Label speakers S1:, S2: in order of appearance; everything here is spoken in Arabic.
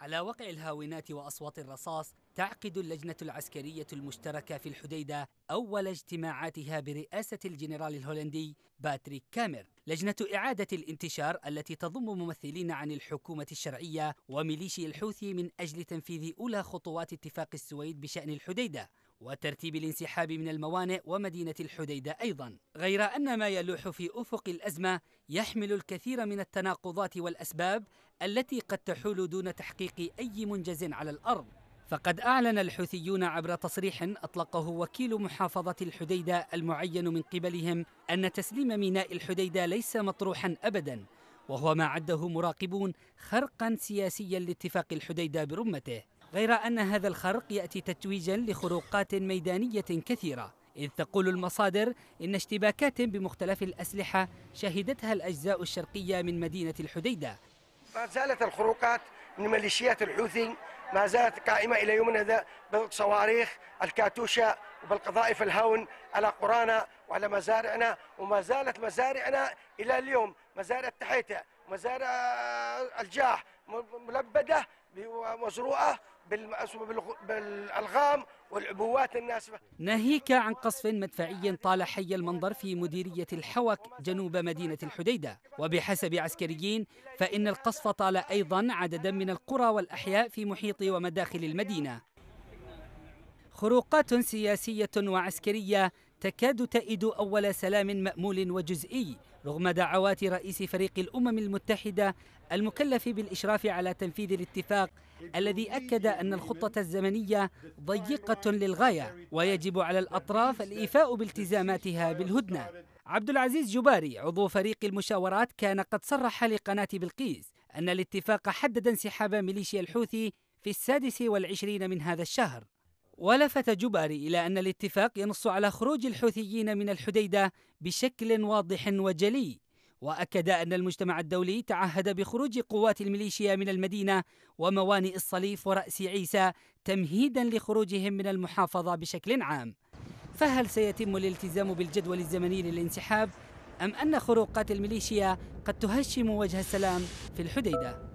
S1: على وقع الهاونات وأصوات الرصاص تعقد اللجنة العسكرية المشتركة في الحديدة أول اجتماعاتها برئاسة الجنرال الهولندي باتريك كامير لجنة إعادة الانتشار التي تضم ممثلين عن الحكومة الشرعية وميليشي الحوثي من أجل تنفيذ أولى خطوات اتفاق السويد بشأن الحديدة وترتيب الانسحاب من الموانئ ومدينة الحديدة أيضا غير أن ما يلوح في أفق الأزمة يحمل الكثير من التناقضات والأسباب التي قد تحول دون تحقيق أي منجز على الأرض فقد أعلن الحوثيون عبر تصريح أطلقه وكيل محافظة الحديدة المعين من قبلهم أن تسليم ميناء الحديدة ليس مطروحا أبدا وهو ما عده مراقبون خرقا سياسيا لاتفاق الحديدة برمته غير أن هذا الخرق يأتي تتويجا لخروقات ميدانية كثيرة إذ تقول المصادر إن اشتباكات بمختلف الأسلحة شهدتها الأجزاء الشرقية من مدينة الحديدة
S2: ما زالت الخروقات من ميليشيات الحوثي ما زالت قائمة إلى يومنا هذا بالصواريخ الكاتوشة وبالقذائف الهاون على قرانا وعلى مزارعنا وما زالت مزارعنا إلى اليوم مزارع التحيتة مزارع الجاح ملبدة ومزروعة بالالغام والعبوات الناسبه
S1: ناهيك عن قصف مدفعي طال حي المنظر في مديريه الحوك جنوب مدينه الحديده، وبحسب عسكريين فان القصف طال ايضا عددا من القرى والاحياء في محيط ومداخل المدينه. خروقات سياسيه وعسكريه تكاد تئد أول سلام مأمول وجزئي رغم دعوات رئيس فريق الأمم المتحدة المكلف بالإشراف على تنفيذ الاتفاق الذي أكد أن الخطة الزمنية ضيقة للغاية ويجب على الأطراف الإيفاء بالتزاماتها بالهدنة عبد العزيز جباري عضو فريق المشاورات كان قد صرح لقناة بلقيس أن الاتفاق حدد انسحاب ميليشيا الحوثي في السادس والعشرين من هذا الشهر ولفت جباري إلى أن الاتفاق ينص على خروج الحوثيين من الحديدة بشكل واضح وجلي وأكد أن المجتمع الدولي تعهد بخروج قوات الميليشيا من المدينة وموانئ الصليف ورأس عيسى تمهيدا لخروجهم من المحافظة بشكل عام فهل سيتم الالتزام بالجدول الزمني للانسحاب أم أن خروقات الميليشيا قد تهشم وجه السلام في الحديده